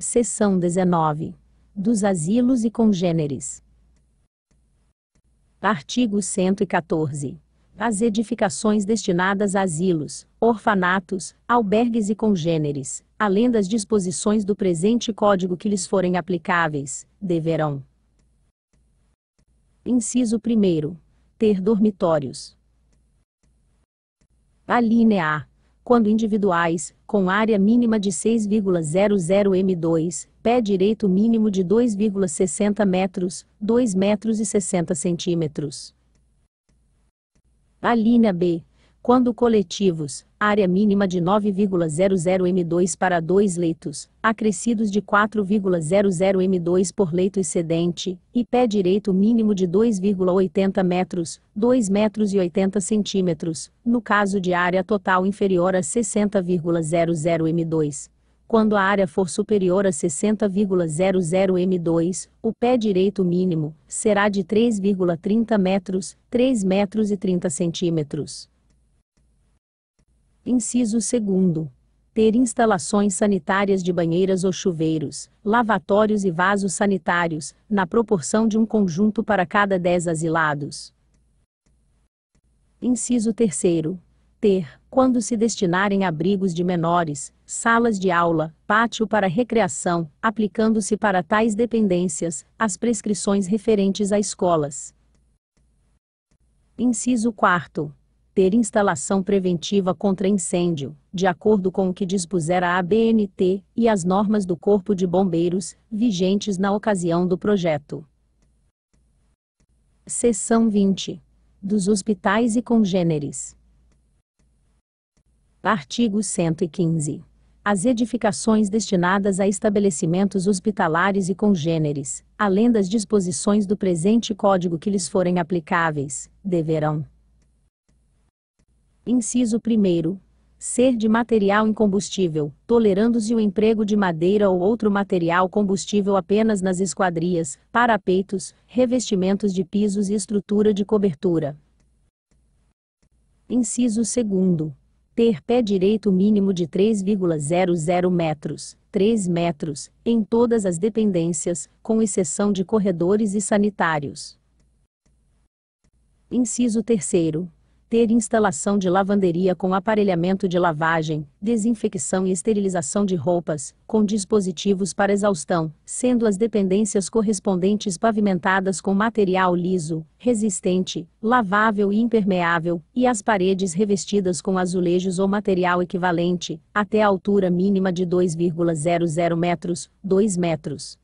Seção 19. Dos asilos e congêneres. Artigo 114. As edificações destinadas a asilos, orfanatos, albergues e congêneres, além das disposições do presente código que lhes forem aplicáveis, deverão. Inciso 1. Ter dormitórios. Alínea A quando individuais, com área mínima de 6,00 m2, pé direito mínimo de 2,60 metros, 2 metros e 60 centímetros. A linha B quando coletivos, área mínima de 9,00 m2 para dois leitos, acrescidos de 4,00 m2 por leito excedente, e pé direito mínimo de 2,80 metros, 2 metros e 80 centímetros, no caso de área total inferior a 60,00 m2. Quando a área for superior a 60,00 m2, o pé direito mínimo será de 3,30 metros, 3 metros e 30 centímetros. Inciso 2. Ter instalações sanitárias de banheiras ou chuveiros, lavatórios e vasos sanitários, na proporção de um conjunto para cada 10 asilados. Inciso 3 ter, quando se destinarem abrigos de menores, salas de aula, pátio para recreação, aplicando-se para tais dependências as prescrições referentes a escolas. Inciso 4 ter instalação preventiva contra incêndio, de acordo com o que dispuser a ABNT e as normas do Corpo de Bombeiros, vigentes na ocasião do projeto. Seção 20. Dos hospitais e congêneres. Artigo 115. As edificações destinadas a estabelecimentos hospitalares e congêneres, além das disposições do presente código que lhes forem aplicáveis, deverão, Inciso 1. Ser de material incombustível, tolerando-se o emprego de madeira ou outro material combustível apenas nas esquadrias, parapeitos, revestimentos de pisos e estrutura de cobertura. Inciso 2 ter pé direito mínimo de 3,00 metros, 3 metros, em todas as dependências, com exceção de corredores e sanitários. Inciso 3 ter instalação de lavanderia com aparelhamento de lavagem, desinfecção e esterilização de roupas, com dispositivos para exaustão, sendo as dependências correspondentes pavimentadas com material liso, resistente, lavável e impermeável, e as paredes revestidas com azulejos ou material equivalente, até a altura mínima de 2,00 metros, 2 metros.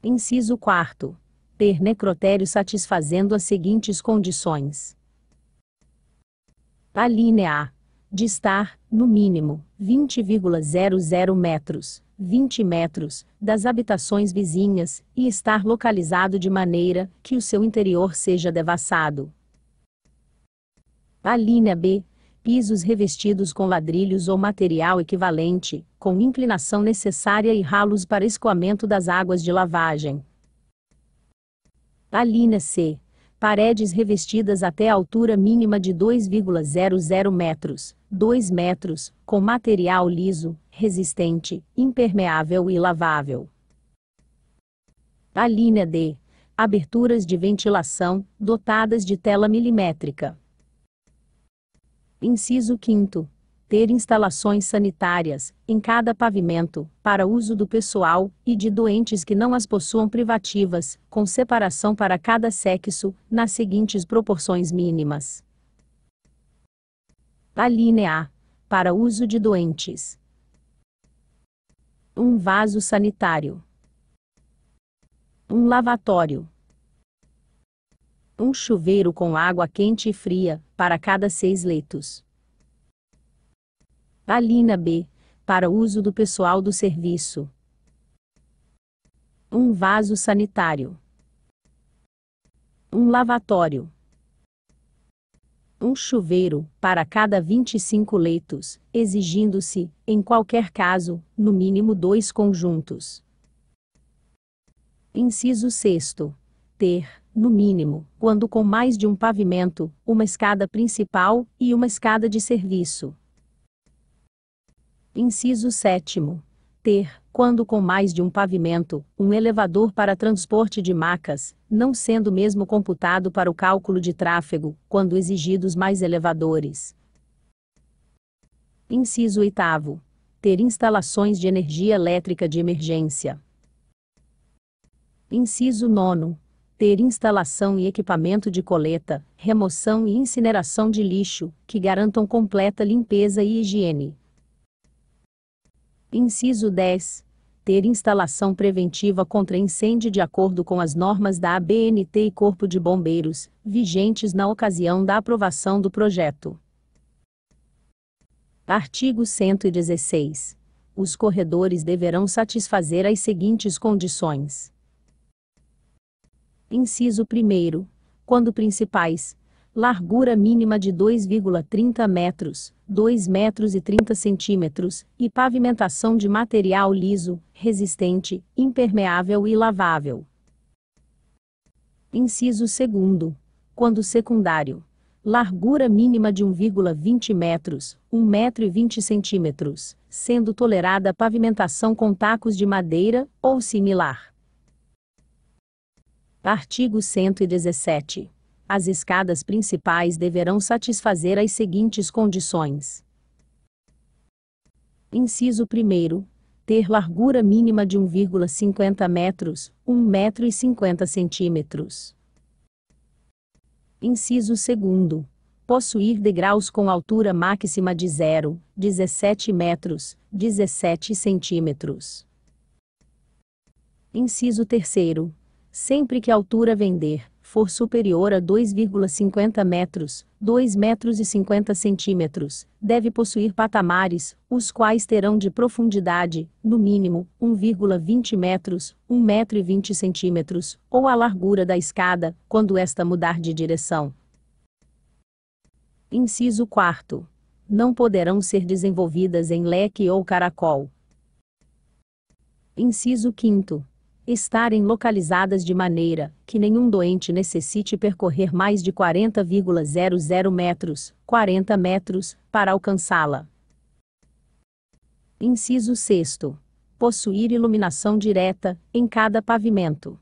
Inciso 4 ter necrotério satisfazendo as seguintes condições. A linha A. De estar, no mínimo, 20,00 metros, 20 metros, das habitações vizinhas, e estar localizado de maneira que o seu interior seja devassado. A linha B. Pisos revestidos com ladrilhos ou material equivalente, com inclinação necessária e ralos para escoamento das águas de lavagem. Alínea C. Paredes revestidas até a altura mínima de 2,00 metros, 2 metros, com material liso, resistente, impermeável e lavável. Alínea D. Aberturas de ventilação, dotadas de tela milimétrica. Inciso 5 ter instalações sanitárias, em cada pavimento, para uso do pessoal e de doentes que não as possuam privativas, com separação para cada sexo, nas seguintes proporções mínimas: a linha A, para uso de doentes, um vaso sanitário, um lavatório, um chuveiro com água quente e fria, para cada seis leitos. Alina B. Para uso do pessoal do serviço. Um vaso sanitário. Um lavatório. Um chuveiro, para cada 25 leitos, exigindo-se, em qualquer caso, no mínimo dois conjuntos. Inciso 6. Ter, no mínimo, quando com mais de um pavimento, uma escada principal e uma escada de serviço. Inciso 7. Ter, quando com mais de um pavimento, um elevador para transporte de macas, não sendo mesmo computado para o cálculo de tráfego, quando exigidos mais elevadores. Inciso 8. Ter instalações de energia elétrica de emergência. Inciso 9. Ter instalação e equipamento de coleta, remoção e incineração de lixo, que garantam completa limpeza e higiene. Inciso 10. Ter instalação preventiva contra incêndio de acordo com as normas da ABNT e Corpo de Bombeiros, vigentes na ocasião da aprovação do projeto. Artigo 116. Os corredores deverão satisfazer as seguintes condições. Inciso 1. Quando principais, largura mínima de 2,30 metros, 2 metros e 30 centímetros, e pavimentação de material liso, resistente, impermeável e lavável. Inciso 2. Quando secundário. Largura mínima de 1,20 metros, 1 metro e 20 centímetros, sendo tolerada pavimentação com tacos de madeira ou similar. Artigo 117 as escadas principais deverão satisfazer as seguintes condições. Inciso 1. Ter largura mínima de 1,50 metros, 1,50 centímetros. Inciso 2. Possuir degraus com altura máxima de 0, 17 metros, 17 centímetros. Inciso 3. Sempre que a altura vender, for superior a 2,50 metros, 2 metros e 50 centímetros, deve possuir patamares, os quais terão de profundidade, no mínimo, 1,20 metros, 1 metro e 20 centímetros, ou a largura da escada, quando esta mudar de direção. Inciso 4. Não poderão ser desenvolvidas em leque ou caracol. Inciso 5 estarem localizadas de maneira que nenhum doente necessite percorrer mais de 40,00 metros, 40 metros, para alcançá-la. Inciso 6. Possuir iluminação direta em cada pavimento.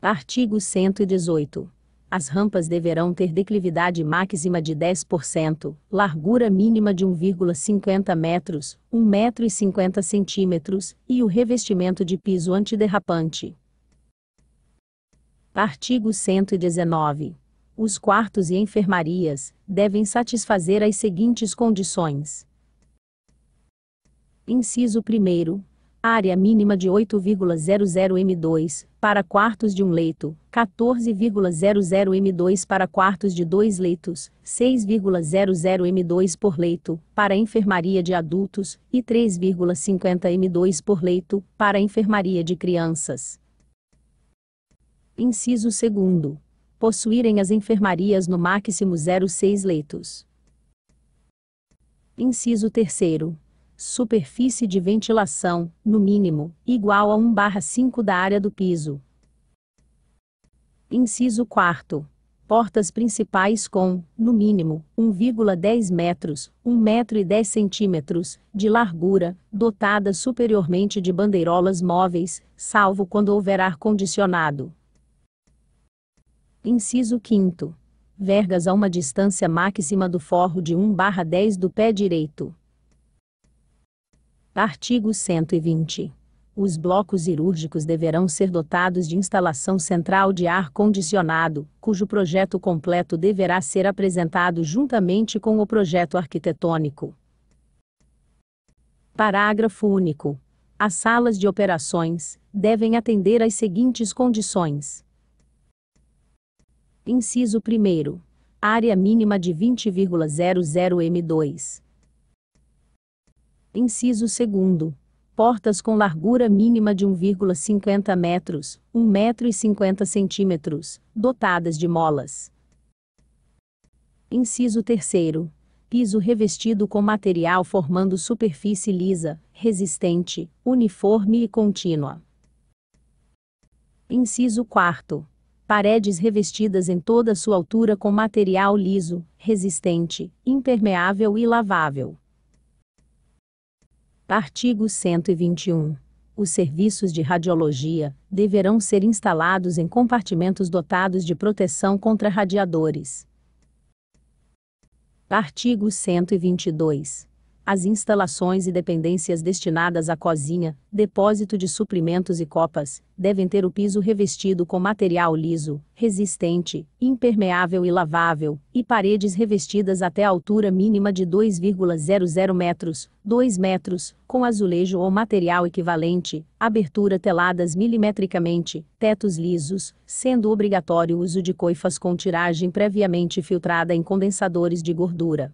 Artigo 118. As rampas deverão ter declividade máxima de 10%, largura mínima de 1,50 metros, 1,50 centímetros e o revestimento de piso antiderrapante. Artigo 119. Os quartos e enfermarias devem satisfazer as seguintes condições. Inciso 1 área mínima de 8,00 m2 para quartos de um leito, 14,00 m2 para quartos de dois leitos, 6,00 m2 por leito para enfermaria de adultos e 3,50 m2 por leito para enfermaria de crianças. Inciso 2. Possuírem as enfermarias no máximo 06 leitos. Inciso 3 superfície de ventilação, no mínimo, igual a 1/5 da área do piso. Inciso 4. Portas principais com, no mínimo, 1,10 metros, 1 metro e 10 centímetros, de largura, dotadas superiormente de bandeirolas móveis, salvo quando houver ar-condicionado. Inciso 5 vergas a uma distância máxima do forro de 1/10 do pé direito. Artigo 120. Os blocos cirúrgicos deverão ser dotados de instalação central de ar-condicionado, cujo projeto completo deverá ser apresentado juntamente com o projeto arquitetônico. Parágrafo único. As salas de operações devem atender às seguintes condições: Inciso 1. Área mínima de 20,00 m2. Inciso 2. Portas com largura mínima de 1,50 metros, 1,50 metro e 50 centímetros, dotadas de molas. Inciso 3. Piso revestido com material formando superfície lisa, resistente, uniforme e contínua. Inciso 4 paredes revestidas em toda sua altura com material liso, resistente, impermeável e lavável. Artigo 121. Os serviços de radiologia deverão ser instalados em compartimentos dotados de proteção contra radiadores. Artigo 122 as instalações e dependências destinadas à cozinha, depósito de suprimentos e copas, devem ter o piso revestido com material liso, resistente, impermeável e lavável, e paredes revestidas até a altura mínima de 2,00 metros, 2 metros, com azulejo ou material equivalente, abertura teladas milimetricamente, tetos lisos, sendo obrigatório o uso de coifas com tiragem previamente filtrada em condensadores de gordura.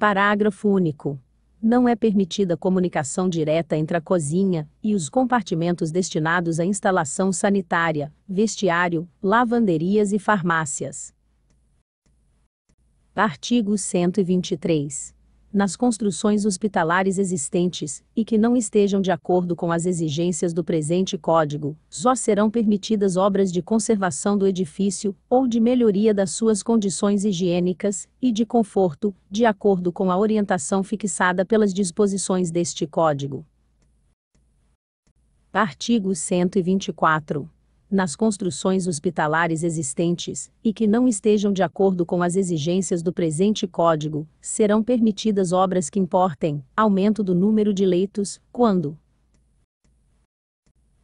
Parágrafo único. Não é permitida comunicação direta entre a cozinha e os compartimentos destinados à instalação sanitária, vestiário, lavanderias e farmácias. Artigo 123 nas construções hospitalares existentes e que não estejam de acordo com as exigências do presente Código, só serão permitidas obras de conservação do edifício ou de melhoria das suas condições higiênicas e de conforto, de acordo com a orientação fixada pelas disposições deste Código. Artigo 124 nas construções hospitalares existentes, e que não estejam de acordo com as exigências do presente Código, serão permitidas obras que importem aumento do número de leitos, quando.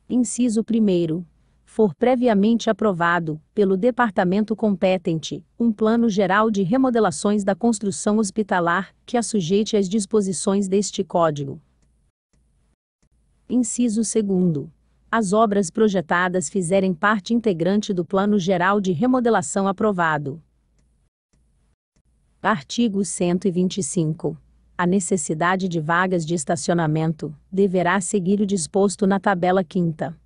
Inciso 1 for previamente aprovado, pelo departamento competente, um plano geral de remodelações da construção hospitalar, que a sujeite às disposições deste Código. Inciso 2 as obras projetadas fizerem parte integrante do Plano Geral de Remodelação aprovado. Artigo 125. A necessidade de vagas de estacionamento deverá seguir o disposto na tabela quinta.